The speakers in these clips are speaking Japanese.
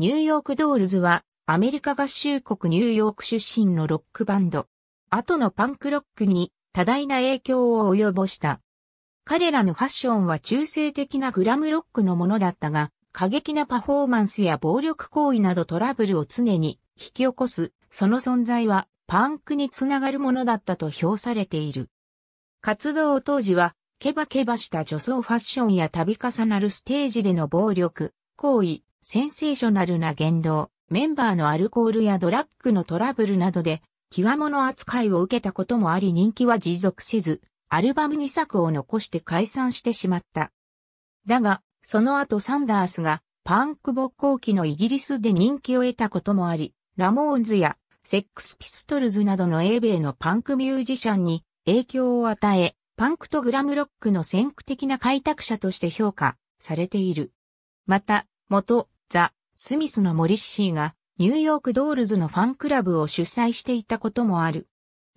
ニューヨークドールズはアメリカ合衆国ニューヨーク出身のロックバンド。後のパンクロックに多大な影響を及ぼした。彼らのファッションは中性的なグラムロックのものだったが、過激なパフォーマンスや暴力行為などトラブルを常に引き起こす、その存在はパンクにつながるものだったと評されている。活動当時は、ケバケバした女装ファッションや度重なるステージでの暴力、行為、センセーショナルな言動、メンバーのアルコールやドラッグのトラブルなどで、際物扱いを受けたこともあり人気は持続せず、アルバム2作を残して解散してしまった。だが、その後サンダースがパンク勃興期のイギリスで人気を得たこともあり、ラモーンズやセックスピストルズなどの英米のパンクミュージシャンに影響を与え、パンクとグラムロックの先駆的な開拓者として評価されている。また、元ザ・スミスのモリッシーがニューヨークドールズのファンクラブを主催していたこともある。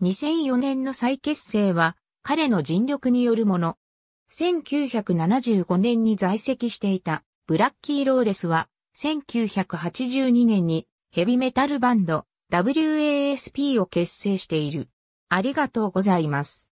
2004年の再結成は彼の尽力によるもの。1975年に在籍していたブラッキー・ローレスは1982年にヘビメタルバンド WASP を結成している。ありがとうございます。